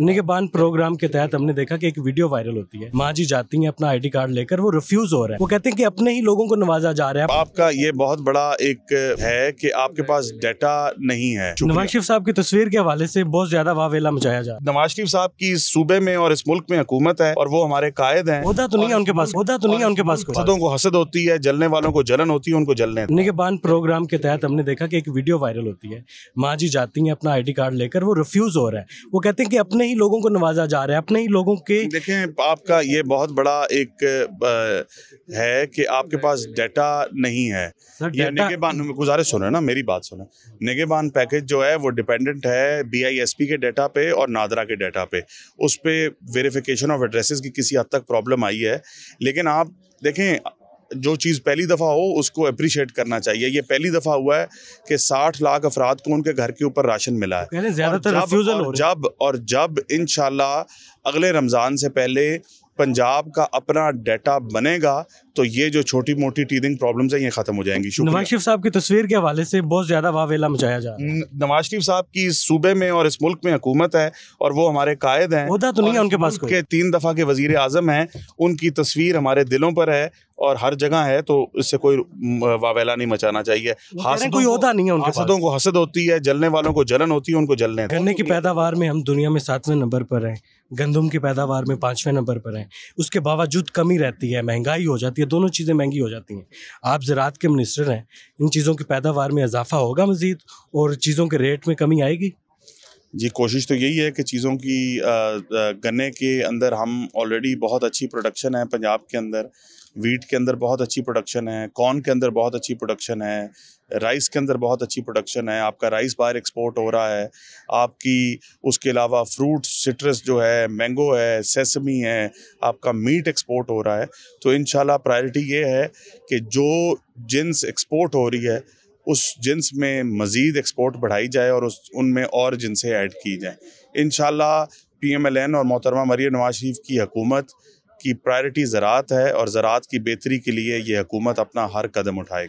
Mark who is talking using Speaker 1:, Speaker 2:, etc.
Speaker 1: निगेबान programme के तहत हमने देखा कि एक वीडियो वायरल होती है माँ जी जाती हैं अपना आईडी कार्ड लेकर वो रिफ्यूज हो रहा है वो कहते हैं कि अपने ही लोगों को नवाजा जा रहा
Speaker 2: है आपका ये बहुत बड़ा एक है कि आपके पास डाटा नहीं है नवाज
Speaker 1: शरीफ साहब की तस्वीर के हवाले से बहुत ज्यादा वावेला मचाया जा
Speaker 2: नवाज शरीफ साहब की इस सूबे में और इस मुल्क में हुकूमत है और वो हमारे कायद तो है होता तो नहीं है उनके पास होता तो नहीं है उनके पास हसदों को हसद होती है जलने वालों को जलन होती है उनको जलने
Speaker 1: निगेबान प्रोग्राम के तहत हमने देखा की एक वीडियो वायरल होती है माँ जी जाती है अपना आई कार्ड लेकर वो रिफ्यूज हो रहा है वो कहते हैं कि अपने
Speaker 2: अपने ही लोगों को नवाजा जा रहा है अपने ही लोगों के देखें आपका ये बहुत बड़ा एक है कि आपके पास डेटा नहीं है ये निगेबान गुजारिश सुनो ना मेरी बात सुने निगेबान पैकेज जो है वो डिपेंडेंट है बीआईएसपी के डेटा पे और नादरा के डेटा पे उस पर वेरीफिकेशन ऑफ एड्रेसेस की किसी हद तक प्रॉब्लम आई है लेकिन आप देखें जो चीज़ पहली दफ़ा हो उसको अप्रिशिएट करना चाहिए ये पहली दफ़ा हुआ है कि 60 लाख अफराद को उनके घर के ऊपर राशन मिला है ज़्यादातर जब, और जब और जब इन अगले रमज़ान से पहले पंजाब का अपना डाटा बनेगा तो ये जो छोटी मोटी टीदिंग प्रॉब्लम्स है ये खत्म हो जाएंगी नवाज शरीफ साहब की तस्वीर के हवाले से बहुत ज़्यादा वावेला मचाया जा रहा है नवाज शरीफ साहब की इस सूबे में और इस मुल्क में हुकूमत है और वो हमारे कायद हैं तो नहीं है उनके पास के तीन दफ़ा के वजीर आजम है उनकी तस्वीर हमारे दिलों पर है और हर जगह है तो इससे कोई वावेला नहीं मचाना चाहिए कोई होता नहीं है उनके हसदों को हसद होती है जलने वालों को जलन होती है उनको जलने की
Speaker 1: पैदावार में हम दुनिया में सातवें नंबर पर है गंदम की पैदावार में पाँचवें नंबर पर हैं उसके बावजूद कमी रहती है महंगाई हो जाती है दोनों चीज़ें महंगी हो जाती हैं आप ज़रात के मिनिस्टर हैं इन चीज़ों की पैदावार में इजाफा
Speaker 2: होगा मज़ीद और चीज़ों के रेट में कमी आएगी जी कोशिश तो यही है कि चीज़ों की गन्ने के अंदर हम ऑलरेडी बहुत अच्छी प्रोडक्शन है पंजाब के अंदर वीट के अंदर बहुत अच्छी प्रोडक्शन है कॉर्न के अंदर बहुत अच्छी प्रोडक्शन है राइस के अंदर बहुत अच्छी प्रोडक्शन है आपका राइस बाहर एक्सपोर्ट हो रहा है आपकी उसके अलावा फ्रूट सिट्रस जो है मैंगो है सेसमी है आपका मीट एक्सपोर्ट हो रहा है तो इन प्रायोरिटी ये है कि जो जिन्स एक्सपोर्ट हो रही है उस जिन्स में मज़ीद एक्सपोर्ट बढ़ाई जाए और उस उनमें और जिनसें ऐड की जाएँ इन एन और मोहतरमा मरिया नवाज शरीफ की हकूमत की प्रायरिटी ज़रात है और ज़रात की बेहतरी के लिए ये हकूमत अपना हर कदम उठाएगी